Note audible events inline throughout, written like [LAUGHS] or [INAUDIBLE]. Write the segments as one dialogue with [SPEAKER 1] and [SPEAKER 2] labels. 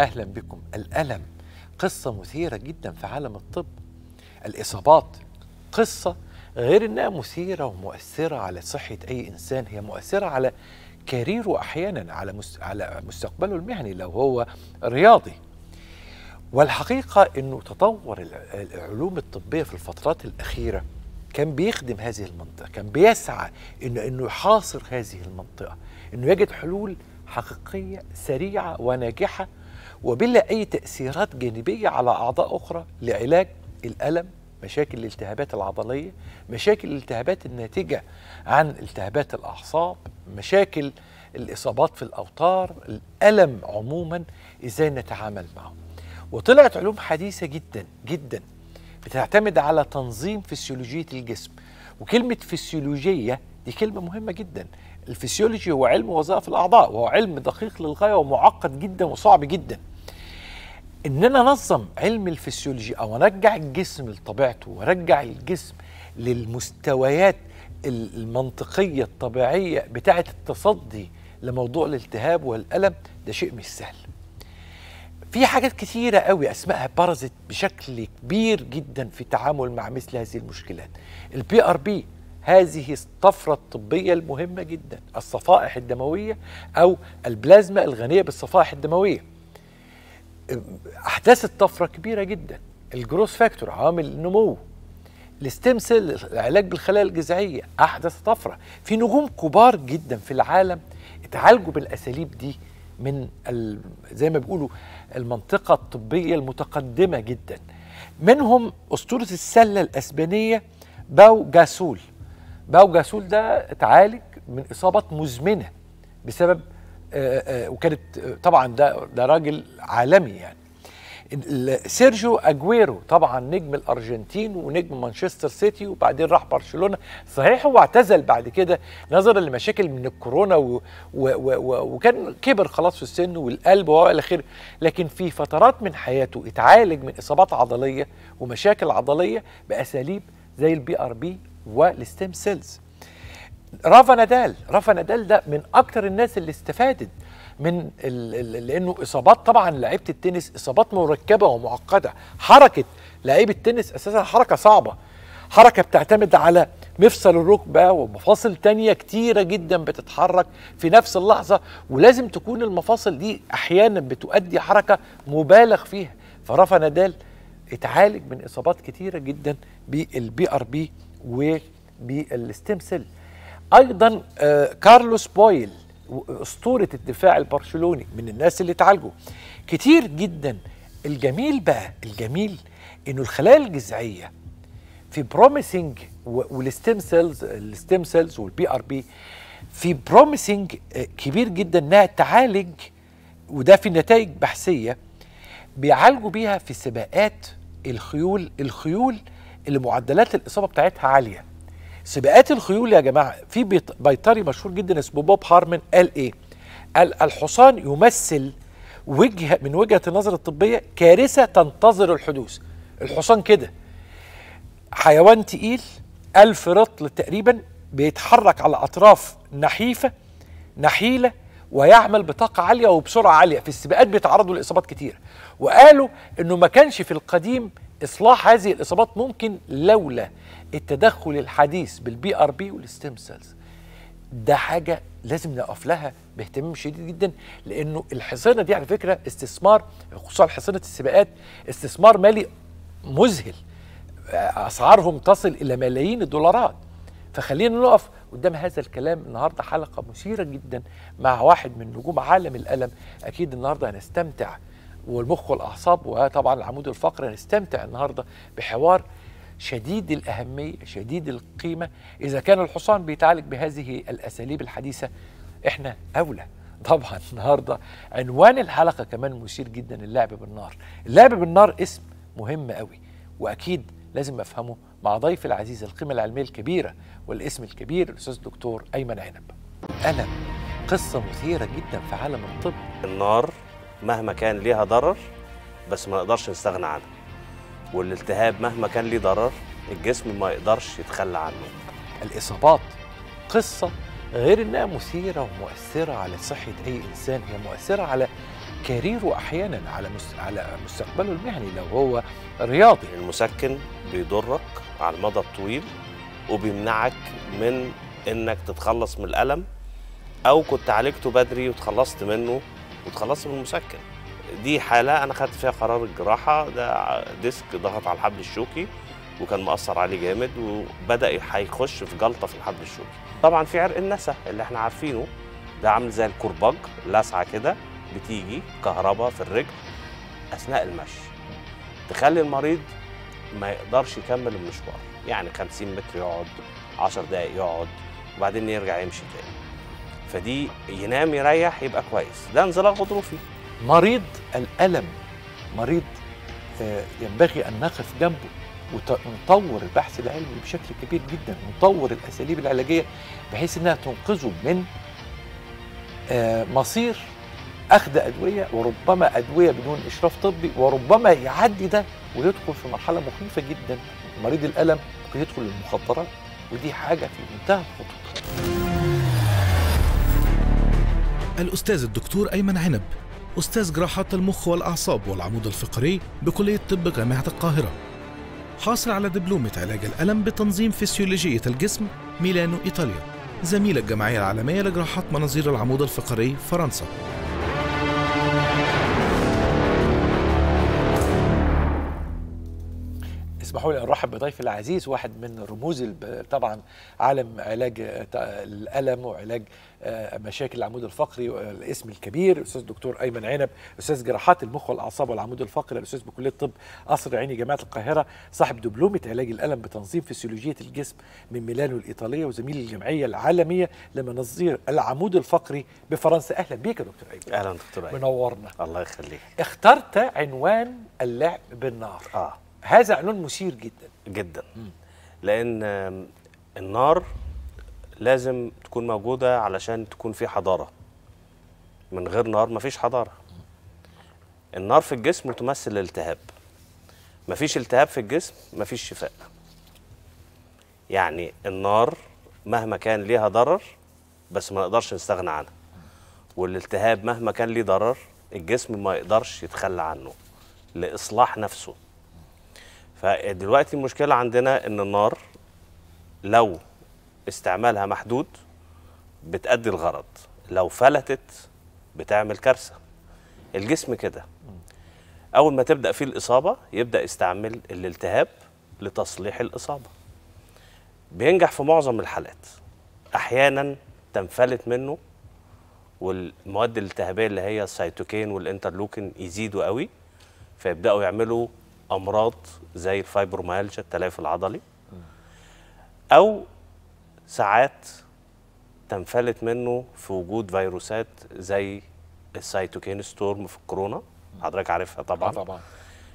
[SPEAKER 1] أهلا بكم الألم قصة مثيرة جدا في عالم الطب الإصابات قصة غير إنها مثيرة ومؤثرة على صحة أي إنسان هي مؤثرة على كاريره أحيانا على على مستقبله المهني لو هو رياضي والحقيقة إنه تطور العلوم الطبية في الفترات الأخيرة كان بيخدم هذه المنطقة كان بيسعى إنه إنه يحاصر هذه المنطقة إنه يجد حلول حقيقية سريعة وناجحة وبلا أي تأثيرات جانبية على أعضاء أخرى لعلاج الألم مشاكل الالتهابات العضلية مشاكل الالتهابات الناتجة عن التهابات الأعصاب مشاكل الإصابات في الأوتار الألم عموما إزاي نتعامل معه وطلعت علوم حديثة جدا جدا بتعتمد على تنظيم فسيولوجية الجسم وكلمة فسيولوجية دي كلمة مهمة جدا الفسيولوجي هو علم وظائف الأعضاء وهو علم دقيق للغاية ومعقد جدا وصعب جدا ان انا انظم علم الفسيولوجي او ارجع الجسم لطبيعته وارجع الجسم للمستويات المنطقيه الطبيعيه بتاعه التصدي لموضوع الالتهاب والالم ده شيء مش سهل في حاجات كثيرة قوي أسمائها برزت بشكل كبير جدا في التعامل مع مثل هذه المشكلات البي ار بي هذه الطفرة الطبية المهمة جدا الصفائح الدموية أو البلازما الغنية بالصفائح الدموية احدثت طفره كبيره جدا الجروس فاكتور عامل النمو الاستيم سيل العلاج بالخلايا الجذعيه احدث طفره في نجوم كبار جدا في العالم اتعالجوا بالاساليب دي من زي ما بيقولوا المنطقه الطبيه المتقدمه جدا منهم اسطوره السله الاسبانيه باو جاسول باو جاسول ده اتعالج من اصابات مزمنه بسبب آه، آه، وكانت آه، طبعا ده ده راجل عالمي يعني سيرجيو اجويرو طبعا نجم الارجنتين ونجم مانشستر سيتي وبعدين راح برشلونه صحيح هو اعتزل بعد كده نظرا لمشاكل من الكورونا و و و و وكان كبر خلاص في السن والقلب والى اخره لكن في فترات من حياته اتعالج من اصابات عضليه ومشاكل عضليه باساليب زي البي ار بي والستيم سيلز رافا نادال رافا نادال ده من اكتر الناس اللي استفادت من الـ الـ لانه اصابات طبعا لعيبه التنس اصابات مركبه ومعقده حركه لعيب التنس اساسا حركه صعبه حركه بتعتمد على مفصل الركبه ومفاصل تانية كتيره جدا بتتحرك في نفس اللحظه ولازم تكون المفاصل دي احيانا بتؤدي حركه مبالغ فيها فرافا نادال اتعالج من اصابات كتيره جدا بالبي ار بي وبالستيم سيل ايضا آه، كارلوس بويل اسطوره الدفاع البرشلوني من الناس اللي اتعالجوا كتير جدا الجميل بقى الجميل انه الخلايا الجذعيه في بروميسنج والستيم سيلز الستيم سيلز والبي ار بي في بروميسنج آه، كبير جدا انها تعالج وده في نتائج بحثيه بيعالجوا بيها في سباقات الخيول الخيول اللي معدلات الاصابه بتاعتها عاليه سباقات الخيول يا جماعه في بيطري مشهور جدا اسمه بوب هارمن قال ايه؟ قال الحصان يمثل وجهه من وجهه النظر الطبيه كارثه تنتظر الحدوث. الحصان كده حيوان تقيل ألف رطل تقريبا بيتحرك على أطراف نحيفة نحيلة ويعمل بطاقة عالية وبسرعة عالية في السباقات بيتعرضوا لإصابات كتير وقالوا إنه ما كانش في القديم إصلاح هذه الإصابات ممكن لولا التدخل الحديث بالبي ار بي والستيم سيلز ده حاجة لازم نقف لها باهتمام شديد جدا لأنه الحصانة دي على فكرة استثمار خصوصا حصانة السباقات استثمار مالي مذهل أسعارهم تصل إلى ملايين الدولارات فخلينا نقف قدام هذا الكلام النهارده حلقه مثيره جدا مع واحد من نجوم عالم الالم اكيد النهارده هنستمتع والمخ والاعصاب وطبعا العمود الفقري هنستمتع النهارده بحوار شديد الاهميه شديد القيمه اذا كان الحصان بيتعالج بهذه الاساليب الحديثه احنا اولى طبعا النهارده عنوان الحلقه كمان مثير جدا اللعب بالنار اللعب بالنار اسم مهم قوي واكيد لازم افهمه مع ضيف العزيز القيمه العلميه الكبيره والاسم الكبير الاستاذ الدكتور ايمن عنب انا
[SPEAKER 2] قصه مثيره جدا في عالم الطب النار مهما كان ليها ضرر بس ما نقدرش نستغنى عنها والالتهاب مهما كان ليه ضرر الجسم ما يقدرش يتخلى عنه الإصابات قصة
[SPEAKER 1] غير إنها مثيرة ومؤثرة على صحة أي إنسان هي مؤثرة على كاريره أحيانا على على مستقبله المهني لو
[SPEAKER 2] هو رياضي المسكن بيضرك على المدى الطويل وبيمنعك من إنك تتخلص من الألم أو كنت عالجته بدري وتخلصت منه وتخلصت من المسكن دي حاله انا خدت فيها قرار الجراحه ده ديسك ضغط على الحبل الشوكي وكان مأثر عليه جامد وبدأ هيخش في جلطه في الحبل الشوكي طبعا في عرق النسا اللي احنا عارفينه ده عامل زي الكرباج لاسعه كده بتيجي كهرباء في الرجل اثناء المشي تخلي المريض ما يقدرش يكمل المشوار يعني 50 متر يقعد 10 دقائق يقعد وبعدين يرجع يمشي تاني فدي ينام يريح يبقى كويس ده انزلاق غضروفي مريض
[SPEAKER 1] الألم مريض آه، ينبغي أن نقف جنبه ونطور البحث العلمي بشكل كبير جدا ونطور الأساليب العلاجية بحيث أنها تنقذه من آه، مصير أخذ أدوية وربما أدوية بدون إشراف طبي وربما يعدي ده ويدخل في مرحلة مخيفة جدا مريض الألم يدخل المخدرات ودي حاجة في منتهى الخطوره الأستاذ الدكتور أيمن عنب أستاذ جراحات المخ والأعصاب والعمود الفقري بكلية طب جامعة القاهرة حاصل على دبلومة علاج الألم بتنظيم فسيولوجية الجسم ميلانو إيطاليا زميل الجمعية العالمية لجراحات مناظير العمود الفقري فرنسا اسمحوا لي نرحب بضيفي العزيز واحد من رموز طبعا عالم علاج الالم وعلاج آه، مشاكل العمود الفقري الاسم الكبير الاستاذ الدكتور ايمن عنب استاذ جراحات المخ والاعصاب والعمود الفقري الاستاذ بكليه الطب قصر عيني جامعه القاهره صاحب دبلومه علاج الالم بتنظيم فسيولوجيه الجسم من ميلانو الايطاليه وزميل الجمعيه العالميه لمناظير العمود الفقري بفرنسا اهلا بيك يا دكتور
[SPEAKER 2] ايمن اهلا دكتور ايمن منورنا الله يخليك
[SPEAKER 1] اخترت عنوان اللعب بالنار
[SPEAKER 2] اه هذا عنوان مثير جدا جدا مم. لان النار لازم تكون موجوده علشان تكون في حضاره من غير نار مفيش حضاره النار في الجسم تمثل الالتهاب مفيش التهاب في الجسم مفيش شفاء يعني النار مهما كان ليها ضرر بس ما نقدرش نستغنى عنها والالتهاب مهما كان ليه ضرر الجسم ما يقدرش يتخلى عنه لاصلاح نفسه فدلوقتي المشكله عندنا ان النار لو استعمالها محدود بتأدي الغرض لو فلتت بتعمل كارثه الجسم كده اول ما تبدا فيه الاصابه يبدا يستعمل الالتهاب لتصليح الاصابه بينجح في معظم الحالات احيانا تنفلت منه والمواد الالتهابيه اللي هي السيتوكين والانترلوكين يزيدوا قوي فيبداوا يعملوا امراض زي الفايبروميالجيا التلاف العضلي او ساعات تنفلت منه في وجود فيروسات زي السيتوكين ستورم في الكورونا حضرتك عارفها طبعا آه، طبعا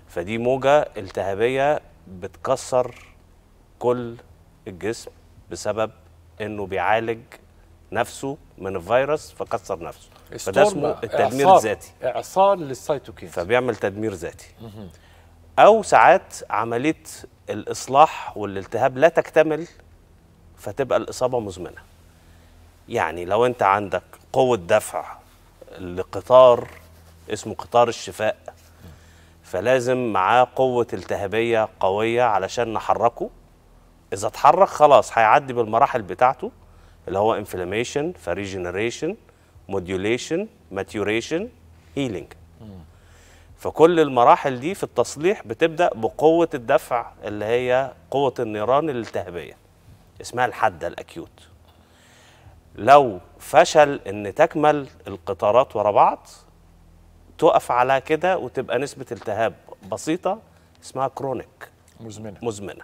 [SPEAKER 2] فدي موجه التهابيه بتكسر كل الجسم بسبب انه بيعالج نفسه من الفيروس فكسر نفسه فده اسمه التدمير الذاتي اعصار للسيتوكين فبيعمل تدمير ذاتي او ساعات عمليه الاصلاح والالتهاب لا تكتمل فتبقى الاصابه مزمنه يعني لو انت عندك قوه دفع لقطار اسمه قطار الشفاء فلازم معاه قوه التهابيه قويه علشان نحركه اذا اتحرك خلاص هيعدي بالمراحل بتاعته اللي هو انفلاميشن فريجنريشن موديوليشن ماتيوريشن هيلينج فكل المراحل دي في التصليح بتبدا بقوه الدفع اللي هي قوه النيران الالتهابيه اسمها الحاده الاكيوت لو فشل ان تكمل القطارات ورا بعض تقف على كده وتبقى نسبه التهاب بسيطه اسمها كرونيك مزمنه مزمنه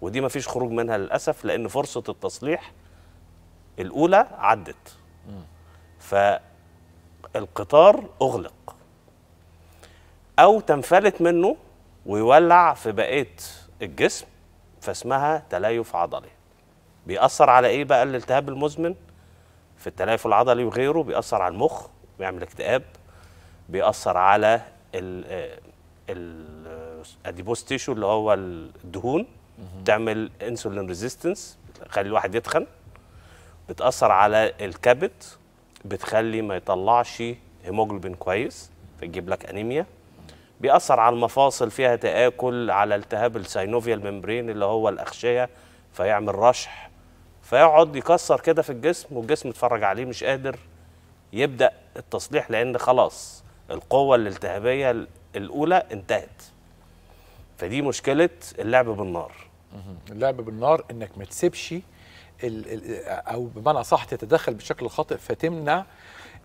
[SPEAKER 2] ودي ما فيش خروج منها للاسف لان فرصه التصليح الاولى عدت فالقطار اغلق او تنفلت منه ويولع في بقيه الجسم فاسمها تليف عضلي بيأثر على ايه بقى الالتهاب المزمن في التليف العضلي وغيره بيأثر على المخ بيعمل اكتئاب بيأثر على الاديبوس آه، تيشو آه، اللي هو الدهون بتعمل انسولين ريزيستنس بتخلي الواحد يتخن بتأثر على الكبد بتخلي ما يطلعش هيموجلوبين كويس فتجيب لك انيميا بيأثر على المفاصل فيها تآكل على التهاب السينوفيال ممبرين اللي هو الأغشية فيعمل رشح فيقعد يكسر كده في الجسم والجسم اتفرج عليه مش قادر يبدأ التصليح لأن خلاص القوة الالتهابية الأولى انتهت فدي مشكلة اللعب بالنار
[SPEAKER 1] اللعب بالنار انك ما تسيبش
[SPEAKER 2] او بمعنى اصح تتدخل
[SPEAKER 1] بشكل خاطئ فتمنع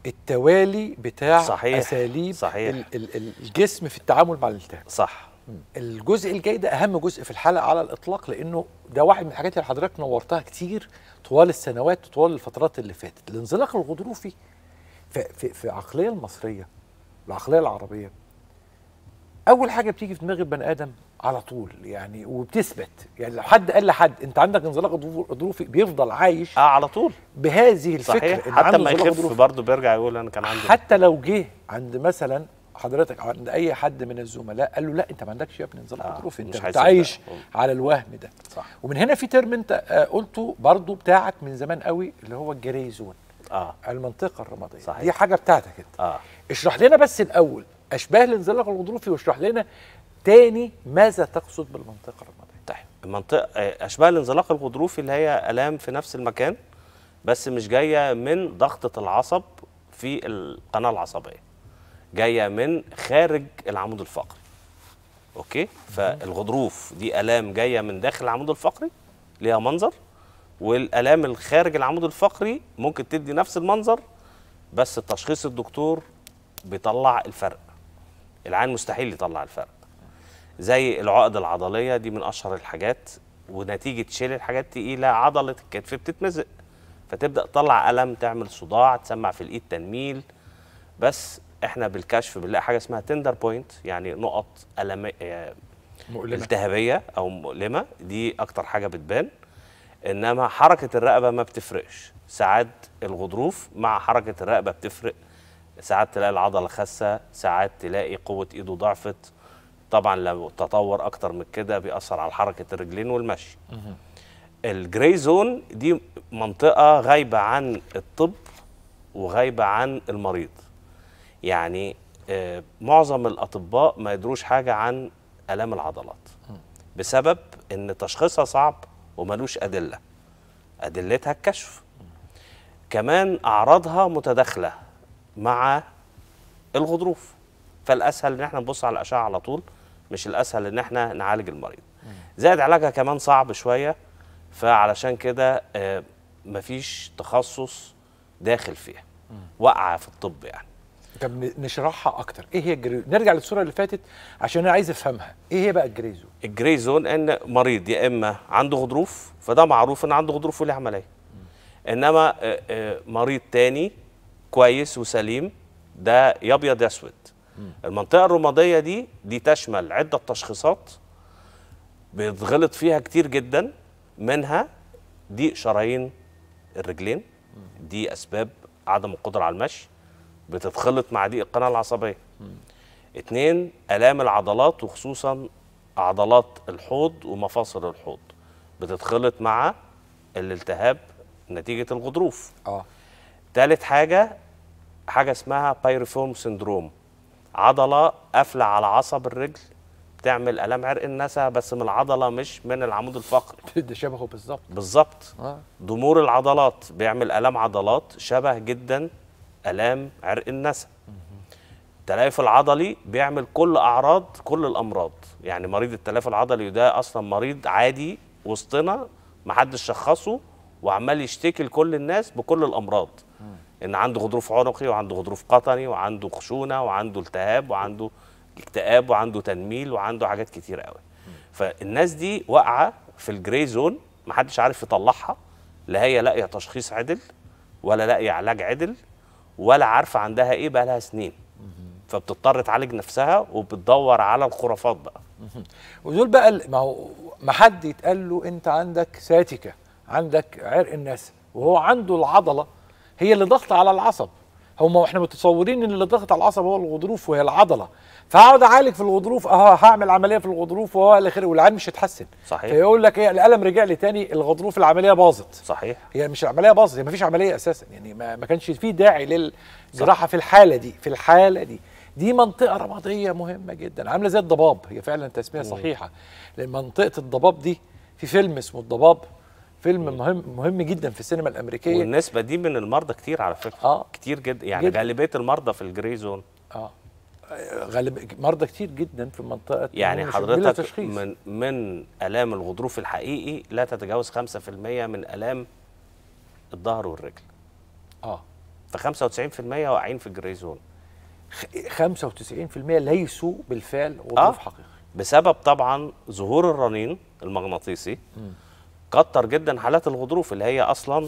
[SPEAKER 1] التوالي بتاع صحيح اساليب صحيح الجسم في التعامل مع الالتهاب صح الجزء الجاي ده اهم جزء في الحلقه على الاطلاق لانه ده واحد من الحاجات اللي حضرتك نورتها كتير طوال السنوات وطوال الفترات اللي فاتت الانزلاق الغضروفي في, في العقليه المصريه العقليه العربيه اول حاجه بتيجي في دماغ البني ادم على طول يعني وبتثبت يعني لو حد قال لحد انت عندك انزلاق ظروفي بيفضل عايش اه على طول بهذه الفكره صحيح حتى ما يخف برضه
[SPEAKER 2] بيرجع يقول انا كان عندي حتى
[SPEAKER 1] لو جه عند مثلا حضرتك او عند اي حد من الزملاء قال له لا انت ما عندكش يا ابني انزلاق ظروفي آه انت انت عايش على الوهم ده صح ومن هنا في ترم انت آه، قلته برضه بتاعك من زمان قوي اللي هو الجري زون اه المنطقه الرماديه صحيح. دي حاجه بتاعتك انت اه اشرح لنا بس الاول اشباه الانزلاق الغضروفي واشرح لنا تاني ماذا تقصد بالمنطقة الرمادية؟ طيب
[SPEAKER 2] المنطقة أشبه الانزلاق الغضروفي اللي هي آلام في نفس المكان بس مش جاية من ضغطة العصب في القناة العصبية جاية من خارج العمود الفقري أوكي فالغضروف دي آلام جاية من داخل العمود الفقري ليها منظر والآلام الخارج العمود الفقري ممكن تدي نفس المنظر بس التشخيص الدكتور بيطلع الفرق العين مستحيل يطلع الفرق زي العقد العضليه دي من اشهر الحاجات ونتيجه شيل الحاجات تقيله إيه؟ عضله الكتف بتتمزق فتبدا تطلع الم تعمل صداع تسمع في الايد تنميل بس احنا بالكشف بنلاقي حاجه اسمها تندر بوينت يعني نقط الم آه، مؤلمة. التهابيه او مؤلمه دي اكتر حاجه بتبان انما حركه الرقبه ما بتفرقش ساعات الغضروف مع حركه الرقبه بتفرق ساعات تلاقي العضله خاسه ساعات تلاقي قوه ايده ضعفت طبعا لو تطور اكتر من كده بيأثر على حركه الرجلين والمشي الجراي زون دي منطقه غايبه عن الطب وغايبه عن المريض يعني آه، معظم الاطباء ما يدروش حاجه عن الام العضلات بسبب ان تشخيصها صعب وملوش ادله ادلتها الكشف كمان اعراضها متداخله مع الغضروف فالاسهل ان احنا نبص على الاشعه على طول مش الاسهل ان احنا نعالج المريض زائد علاجها كمان صعب شويه فعلشان كده آه، مفيش تخصص داخل فيها واقعه في الطب يعني
[SPEAKER 1] طب نشرحها اكتر ايه هي الجري
[SPEAKER 2] نرجع للصوره اللي فاتت عشان انا عايز افهمها ايه هي بقى الجري زون الجري زون ان مريض يا اما عنده غضروف فده معروف ان عنده غضروف وليه عمليه انما آه، آه، مريض تاني كويس وسليم ده يا ابيض يا اسود المنطقه الرماديه دي دي تشمل عده تشخيصات بيتغلط فيها كتير جدا منها ضيق شرايين الرجلين دي اسباب عدم القدره على المشي بتتخلط مع ضيق القناه العصبيه اتنين الام العضلات وخصوصا عضلات الحوض ومفاصل الحوض بتتخلط مع الالتهاب نتيجه الغضروف اه تالت حاجه حاجه اسمها بايريفورم سندروم عضله قافله على عصب الرجل بتعمل الام عرق النسا بس من العضله مش من العمود الفقري [LAUGHS] ده شبهه بالظبط بالظبط ضمور آه. العضلات بيعمل الام عضلات شبه جدا الام عرق النسا التلاف العضلي بيعمل كل اعراض كل الامراض يعني مريض التلاف العضلي ده اصلا مريض عادي وسطنا محدش شخصه وعمال يشتكي لكل الناس بكل الامراض ان عنده غضروف عنقي وعنده غضروف قطني وعنده خشونه وعنده التهاب وعنده اكتئاب وعنده تنميل وعنده حاجات كتير قوي فالناس دي واقعه في الجري زون ما حدش عارف يطلعها لا هي لاقيه تشخيص عدل ولا لاقيه علاج عدل ولا عارفه عندها ايه بقى لها سنين فبتضطر تعالج نفسها وبتدور على الخرافات بقى ودول بقى ما هو ما حد
[SPEAKER 3] يتقال
[SPEAKER 1] له انت عندك ساتيكا عندك عرق الناس وهو عنده العضله هي اللي ضغط على العصب هما احنا متصورين ان اللي ضغط على العصب هو الغضروف وهي العضله فهقعد اعالج في الغضروف اه هعمل عمليه في الغضروف وهو الى اخره والعين مش هتحسن صحيح فيقول لك ايه الالم رجع لي تاني الغضروف العمليه باظت صحيح هي يعني مش العمليه باظت هي ما فيش عمليه اساسا يعني ما, ما كانش في داعي للجراحه في الحاله دي في الحاله دي دي منطقه رماديه مهمه جدا عامله زي الضباب هي فعلا تسميه صحيحه لان منطقه الضباب دي في فيلم اسمه الضباب فيلم مهم مهم جدا في السينما الامريكيه
[SPEAKER 2] والنسبه دي من المرضى كتير على فكره آه كتير جدا يعني جد. غالبيه المرضى في الجري زون اه غالب
[SPEAKER 1] مرضى كتير جدا في منطقه يعني حضرتك من
[SPEAKER 2] من الام الغضروف الحقيقي لا تتجاوز 5% من الام الظهر والرجل اه ف 95% واقعين في الجري زون 95% ليسوا بالفعل غضروف آه. حقيقي بسبب طبعا ظهور الرنين المغناطيسي م. كتر جدا حالات الغضروف اللي هي اصلا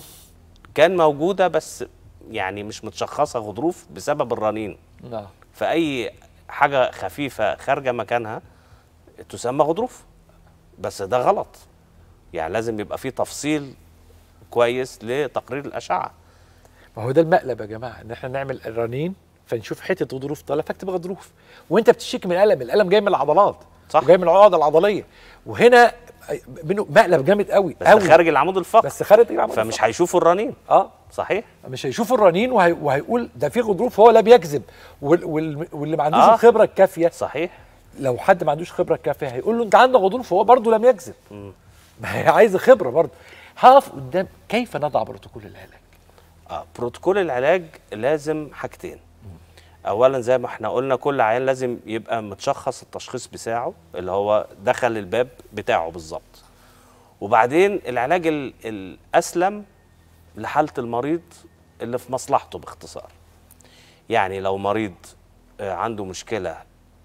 [SPEAKER 2] كان موجوده بس يعني مش متشخصه غضروف بسبب الرنين نعم فاي حاجه خفيفه خارجه مكانها تسمى غضروف بس ده غلط يعني لازم يبقى في تفصيل كويس لتقرير الاشعه
[SPEAKER 1] ما هو ده المقلب يا جماعه ان احنا نعمل الرنين فنشوف حته غضروف طالعه فاكتب غضروف وانت بتشتكي من الالم الالم جاي من العضلات صح وجاي من العقد العضليه وهنا منه مقلب جامد قوي بس قوي خارج العمود الفقري بس خارج
[SPEAKER 2] العمود فمش هيشوفوا الرنين
[SPEAKER 1] اه صحيح مش هيشوفوا الرنين وهي... وهيقول ده في غضروف هو لا بيكذب وال... وال... واللي ما عندوش آه. الخبره الكافيه صحيح لو حد ما عندوش خبره كافيه هيقول له انت عندك غضروف وهو برضه لم يكذب ما [LAUGHS] هي عايز
[SPEAKER 2] خبره برضه هقف قدام كيف نضع بروتوكول العلاج آه بروتوكول العلاج لازم حاجتين اولا زي ما احنا قلنا كل عيان لازم يبقى متشخص التشخيص بتاعه اللي هو دخل الباب بتاعه بالظبط وبعدين العلاج الاسلم لحاله المريض اللي في مصلحته باختصار يعني لو مريض آه، عنده مشكله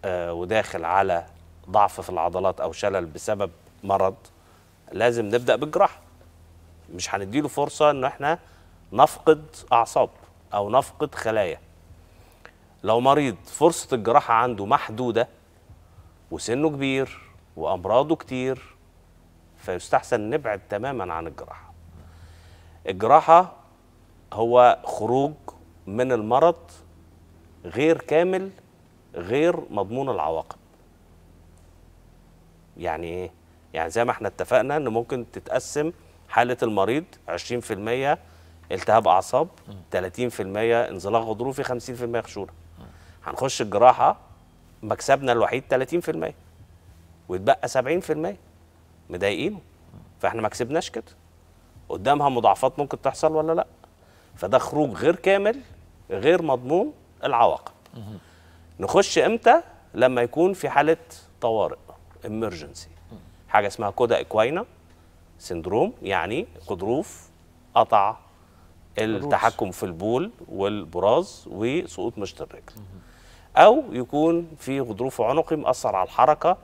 [SPEAKER 2] آه، وداخل على ضعف في العضلات او شلل بسبب مرض لازم نبدا بالجراحه مش هنديله فرصه ان احنا نفقد اعصاب او نفقد خلايا لو مريض فرصة الجراحة عنده محدودة وسنه كبير وأمراضه كتير فيستحسن نبعد تماما عن الجراحة الجراحة هو خروج من المرض غير كامل غير مضمون العواقب يعني ايه يعني زي ما احنا اتفقنا ان ممكن تتقسم حاله المريض 20% التهاب اعصاب 30% انزلاق غضروفي 50% خشونه هنخش الجراحه مكسبنا الوحيد 30% ويتبقى 70% مضايقينه فاحنا ما كسبناش كده قدامها مضاعفات ممكن تحصل ولا لا فده خروج غير كامل غير مضمون العواقب نخش امتى لما يكون في حاله طوارئ امرجنسي حاجه اسمها كودا اكوينا سندروم يعني غضروف قطع التحكم في البول والبراز وسقوط مشط الرجل او يكون في غضروف عنقي مأثر على الحركه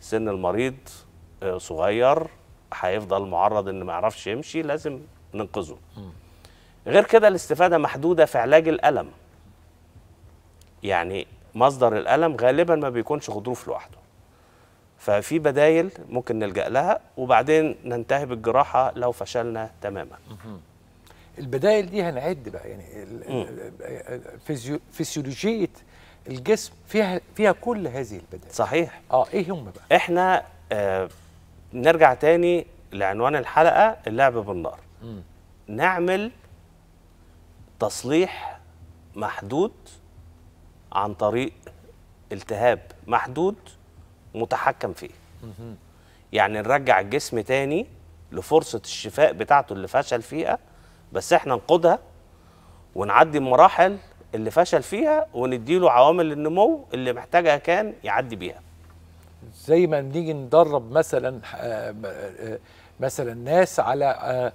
[SPEAKER 2] سن المريض آه، صغير هيفضل معرض ان ما يعرفش يمشي لازم ننقذه غير كده الاستفاده محدوده في علاج الالم يعني مصدر الالم غالبا ما بيكونش غضروف لوحده ففي بدايل ممكن نلجا لها وبعدين ننتهي بالجراحه لو فشلنا تماما
[SPEAKER 1] البدائل دي هنعد بقى يعني فيزيولوجيه الجسم فيها فيها كل
[SPEAKER 2] هذه البدائل صحيح اه ايه هم بقى احنا آه نرجع تاني لعنوان الحلقه اللعب بالنار م. نعمل تصليح محدود عن طريق التهاب محدود متحكم فيه يعني نرجع الجسم تاني لفرصه الشفاء بتاعته اللي فشل فيها بس احنا نقودها ونعدي مراحل اللي فشل فيها ونديله عوامل النمو اللي محتاجها كان يعدي بيها زي
[SPEAKER 1] ما بنيجي ندرب مثلا آه، آه، مثلا ناس على آه،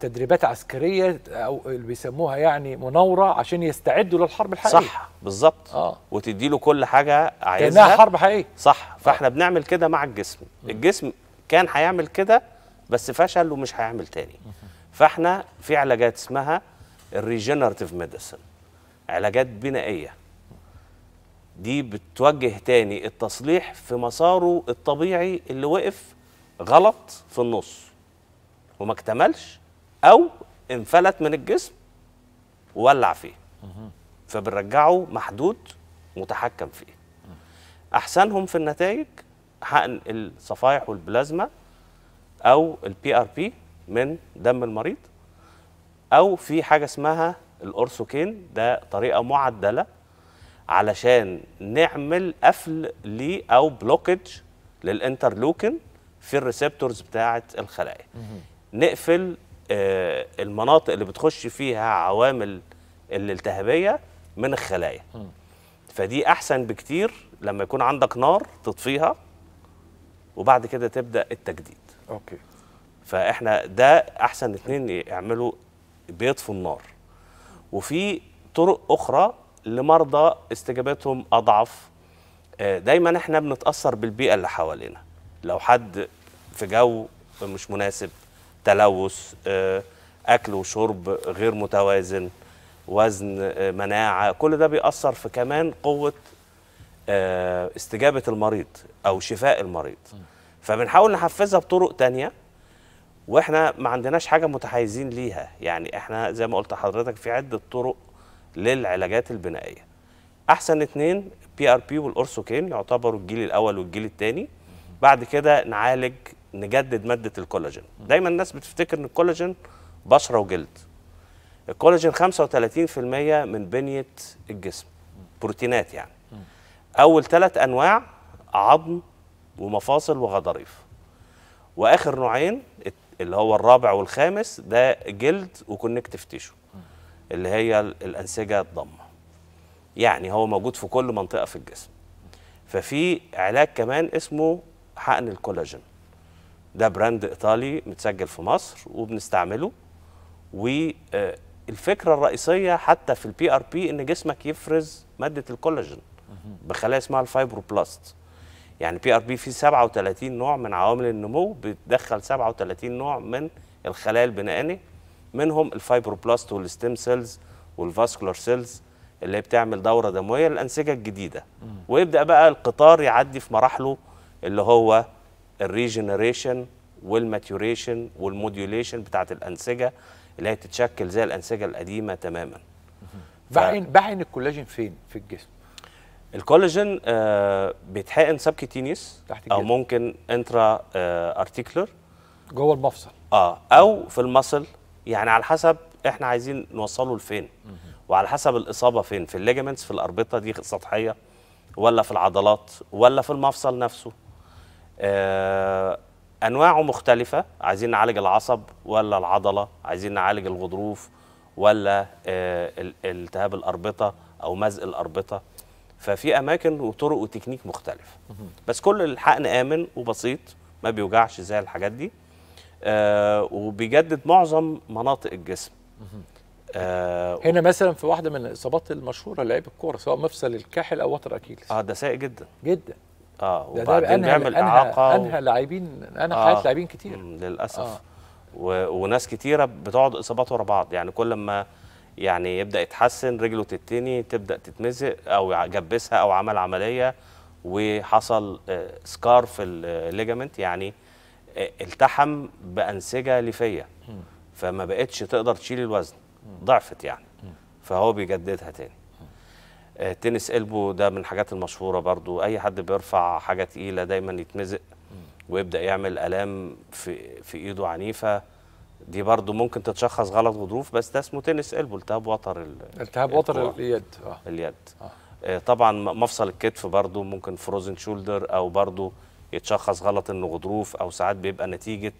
[SPEAKER 1] تدريبات عسكريه او اللي بيسموها يعني مناوره عشان يستعدوا للحرب الحقيقيه صح
[SPEAKER 2] بالظبط اه وتدي له كل حاجه عايزها كانها حرب حقيقيه صح فاحنا آه. بنعمل كده مع الجسم الجسم كان هيعمل كده بس فشل ومش هيعمل تاني فاحنا في علاجات اسمها الريجنراتيف ميديسن علاجات بنائيه دي بتوجه تاني التصليح في مساره الطبيعي اللي وقف غلط في النص وما اكتملش او انفلت من الجسم وولع فيه فبنرجعه محدود متحكم فيه احسنهم في النتائج حقن الصفائح والبلازما او البي ار بي من دم المريض او في حاجه اسمها الأورسوكين ده طريقة معدلة علشان نعمل قفل لي أو بلوكج للإنترلوكين في الريسبتورز بتاعة الخلايا نقفل آه المناطق اللي بتخش فيها عوامل الالتهابية من الخلايا فدي أحسن بكتير لما يكون عندك نار تطفيها وبعد كده تبدأ التجديد أوكي فاحنا ده احسن اتنين يعملوا بيطفوا النار وفي طرق اخرى لمرضى استجابتهم اضعف آه، دايما احنا بنتاثر بالبيئه اللي حوالينا لو حد في جو مش مناسب تلوث آه، اكل وشرب غير متوازن وزن آه، مناعه كل ده بيأثر في كمان قوه استجابه المريض او شفاء المريض فبنحاول نحفزها بطرق تانية واحنا ما عندناش حاجه متحيزين ليها يعني احنا زي ما قلت لحضرتك في عده طرق للعلاجات البنائيه احسن اتنين بي ار بي والاورسوكين يعتبروا الجيل الاول والجيل الثاني بعد كده نعالج نجدد ماده الكولاجين دايما الناس بتفتكر ان الكولاجين بشره وجلد الكولاجين 35% من بنيه الجسم بروتينات يعني اول ثلاث انواع عظم ومفاصل وغضاريف واخر نوعين اللي هو الرابع والخامس ده جلد وكونكتيف تيشو اللي هي الانسجه الضمه يعني هو موجود في كل منطقه في الجسم ففي علاج كمان اسمه حقن الكولاجين ده براند ايطالي متسجل في مصر وبنستعمله والفكره آه، الرئيسيه حتى في البي ار بي ان جسمك يفرز ماده الكولاجين بخلايا اسمها الفايبروبلاست يعني بي ار بي فيه 37 نوع من عوامل النمو بتدخل 37 نوع من الخلايا البنائيه منهم الفايبروبلاست والستيم سيلز والفاسكولار سيلز اللي هي بتعمل دوره دمويه للانسجه الجديده ويبدا بقى القطار يعدي في مراحله اللي هو الريجنريشن والماتيوريشن والموديوليشن بتاعه الانسجه اللي هي تتشكل زي الانسجه القديمه تماما بعين ف... بعين الكولاجين فين في الجسم الكولاجين آه بيتحقن سبكتينيس تحت او ممكن انترا آه ارتيكلر جوه المفصل اه او في المصل يعني على حسب احنا عايزين نوصله لفين وعلى حسب الاصابه فين في الليجمنتس في الاربطه دي سطحيه ولا في العضلات ولا في المفصل نفسه آه انواعه مختلفه عايزين نعالج العصب ولا العضله عايزين نعالج الغضروف ولا آه التهاب الاربطه او مزق الاربطه ففي اماكن وطرق وتكنيك مختلفه بس كل الحقن امن وبسيط ما بيوجعش زي الحاجات دي آه وبيجدد معظم مناطق الجسم آه
[SPEAKER 1] هنا مثلا في واحده من الاصابات المشهوره لعيب الكوره سواء مفصل الكاحل او وتر اكيليس اه ده سيء جدا جدا
[SPEAKER 2] اه وبعدين بيعمل اعاقه انهى و...
[SPEAKER 1] لاعبين انا آه حياه
[SPEAKER 2] لاعبين كتير للاسف آه. و... وناس كتيره بتقعد اصابات ورا بعض يعني كل ما يعني يبدا يتحسن رجله تتني تبدا تتمزق او جبسها او عمل عمليه وحصل سكار آه، في الليجامنت آه، يعني آه، التحم بانسجه ليفيه فما بقتش تقدر تشيل الوزن ضعفت يعني فهو بيجددها تاني تنس قلبه ده من الحاجات المشهوره برضو اي حد بيرفع حاجه تقيله دايما يتمزق ويبدا يعمل الام في في ايده عنيفه دي برضو ممكن تتشخص غلط غضروف بس ده اسمه تنس البو التهاب وتر التهاب وتر اليد اه اليد آه. آه، طبعا مفصل الكتف برضو ممكن فروزن شولدر او برضو يتشخص غلط انه غضروف او ساعات بيبقى نتيجه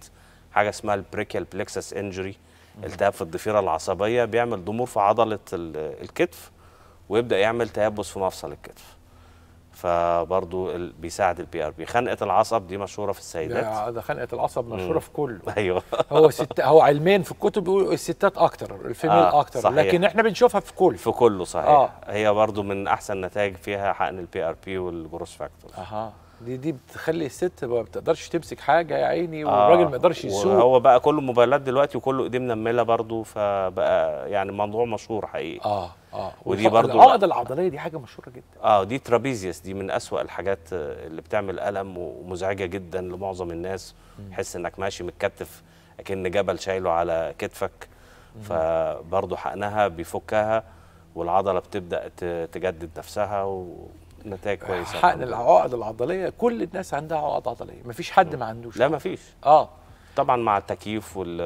[SPEAKER 2] حاجه اسمها البريكيال بلكسس انجري التهاب في الضفيره العصبيه بيعمل ضمور في عضله الكتف ويبدا يعمل تيبس في مفصل الكتف فبرضه بيساعد البي ار بي خنقه العصب دي مشهوره في السيدات ده
[SPEAKER 1] خنقه العصب مشهوره في كله [LAUGHS] ايوه هو ست هو علميا في الكتب بيقولوا الستات اكتر الفيميل آه اكتر صحيح. لكن احنا
[SPEAKER 2] بنشوفها في كل في كله صحيح آه. هي برضه من احسن نتائج فيها حقن البي ار بي والجروس فاكتور
[SPEAKER 1] اها دي دي بتخلي الست ما بتقدرش تمسك حاجه يا عيني آه. والراجل آه ما يقدرش يسوق هو
[SPEAKER 2] بقى كله موبايلات دلوقتي وكله ايديه منمله برضه فبقى يعني موضوع مشهور حقيقي اه اه ودي برضو العقد
[SPEAKER 1] العضليه دي حاجه مشهوره جدا
[SPEAKER 2] اه دي ترابيزيس دي من اسوا الحاجات اللي بتعمل الم ومزعجه جدا لمعظم الناس تحس انك ماشي متكتف اكن جبل شايله على كتفك فبرضه حقنها بيفكها والعضله بتبدا تجدد نفسها ونتائج كويسه حقن العقد
[SPEAKER 1] العضليه كل الناس عندها عقد عضليه مفيش حد ما عندوش
[SPEAKER 2] لا مفيش اه طبعا مع التكييف وال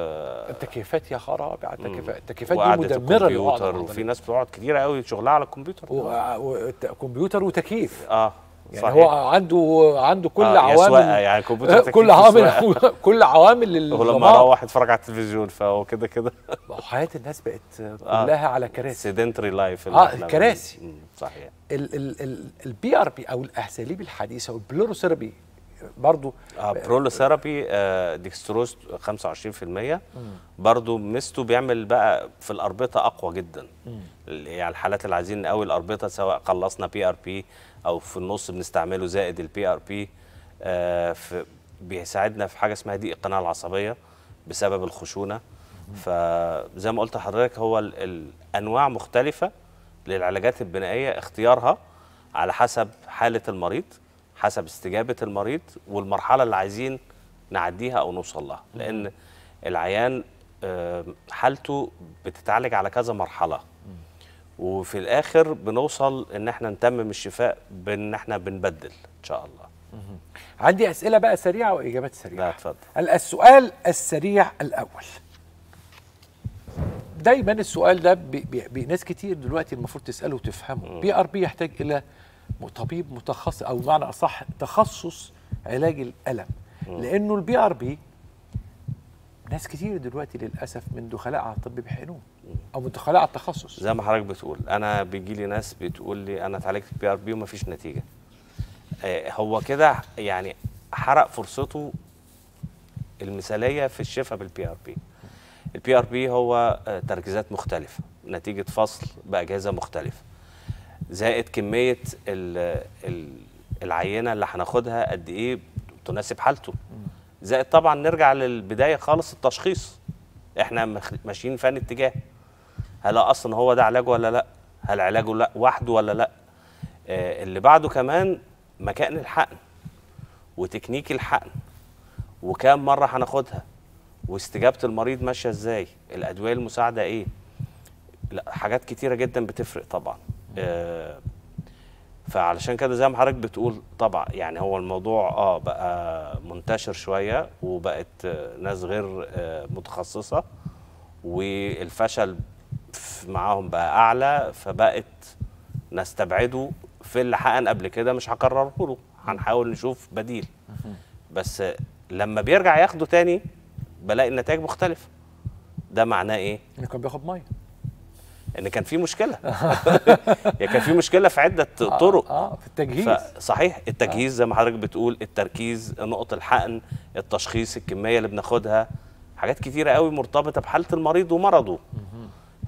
[SPEAKER 2] التكييفات يا خرابي على التكييفات التكييفات دي مدمره الكمبيوتر وفي ناس بتقعد كتير قوي شغلها على الكمبيوتر و... كمبيوتر وتكييف اه
[SPEAKER 1] يعني صحيح. هو عنده عنده كل آه عوامل يعني كمبيوتر [LAUGHS] كل عوامل كل عوامل [LAUGHS] هو لما يروح
[SPEAKER 2] يتفرج على التلفزيون فهو كده كده [LAUGHS] حياه الناس بقت آه، كلها آه على كراسي سيدنتري لايف اه كراسي
[SPEAKER 1] صحيح البي ار بي او الاساليب الحديثه والبلوروثيرابي برضو آه برولو
[SPEAKER 2] ثيرابي آه ديكستروز 25% برضو ميزته بيعمل بقى في الاربطه اقوى جدا يعني الحالات اللي عايزين قوي الاربطه سواء خلصنا بي ار بي او في النص بنستعمله زائد البي ار بي بيساعدنا في حاجه اسمها دي القناه العصبيه بسبب الخشونه فزي ما قلت لحضرتك هو الانواع مختلفه للعلاجات البنائيه اختيارها على حسب حاله المريض حسب استجابه المريض والمرحله اللي عايزين نعديها او نوصل لها لان العيان آه، حالته بتتعالج على كذا مرحله وفي الاخر بنوصل ان احنا نتمم الشفاء بان احنا بنبدل ان شاء الله عندي اسئله بقى سريعه واجابات سريعه لا اتفضل السؤال
[SPEAKER 1] السريع الاول دايما السؤال ده بي بي ناس كتير دلوقتي المفروض تساله وتفهمه بي ار بي يحتاج الى طبيب متخصص او بمعنى اصح تخصص علاج الالم لانه البي ار بي ناس كتير دلوقتي للاسف من دخلاء على الطب بيحقنوه او من
[SPEAKER 2] دخلاء على التخصص زي ما حضرتك بتقول انا بيجي لي ناس بتقول لي انا اتعالجت بي ار بي ومفيش نتيجه آه، هو كده يعني حرق فرصته المثاليه في الشفاء بالبي ار بي البي ار بي هو آه، تركيزات مختلفه نتيجه فصل باجهزه مختلفه زائد كميه ال العينه اللي هناخدها قد ايه تناسب حالته زائد طبعا نرجع للبدايه خالص التشخيص احنا ماشيين فين اتجاه هل اصلا هو ده علاجه ولا لا هل علاجه لا وحده ولا لا آه اللي بعده كمان مكان الحقن وتكنيك الحقن وكام مره هناخدها واستجابه المريض ماشيه ازاي الادويه المساعده ايه لا حاجات كتيره جدا بتفرق طبعا آه، فعلشان كده زي ما حضرتك بتقول طبعا يعني هو الموضوع اه بقى منتشر شويه وبقت ناس غير آه، متخصصه والفشل معاهم بقى اعلى فبقت نستبعده في اللي حقن قبل كده مش هكرره له هنحاول نشوف بديل بس لما بيرجع ياخده تاني بلاقي النتائج مختلفه ده معناه ايه؟ انه كان بياخد ميه ان كان في مشكله [LAUGHS] يعني كان في مشكله في عده آه، طرق اه في التجهيز صحيح التجهيز آه. زي ما حضرتك بتقول التركيز نقط الحقن التشخيص الكميه اللي بناخدها حاجات كتيره قوي مرتبطه بحاله المريض ومرضه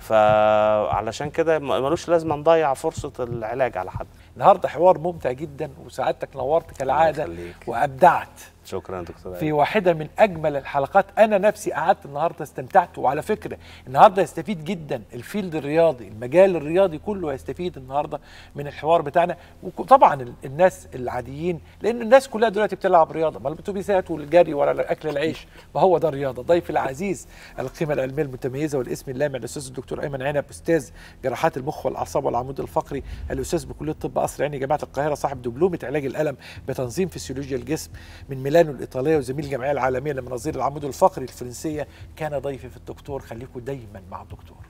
[SPEAKER 2] فعلشان كده ملوش لازمه نضيع فرصه العلاج على حد النهارده حوار ممتع جدا
[SPEAKER 1] وسعادتك نورت كالعاده وابدعت
[SPEAKER 2] شكرا دكتور في
[SPEAKER 1] واحده من اجمل الحلقات انا نفسي قعدت النهارده استمتعت وعلى فكره النهارده يستفيد جدا الفيلد الرياضي المجال الرياضي كله يستفيد النهارده من الحوار بتاعنا وطبعا الناس العاديين لان الناس كلها دلوقتي بتلعب رياضه ما الاتوبيسات والجري ولا اكل العيش ما هو ده الرياضه ضيف العزيز القيمه العلميه المتميزه والاسم اللامع الاستاذ الدكتور ايمن عنب استاذ جراحات المخ والاعصاب والعمود الفقري الاستاذ بكليه الطب قصر عيني جامعه القاهره صاحب دبلومه علاج الالم بتنظيم فسيولوجيا الجسم من ميلاد ميلانو الايطاليه وزميل الجمعيه العالميه لمناظير العمود الفقري الفرنسيه كان ضيفي في الدكتور خليكم دايما مع الدكتور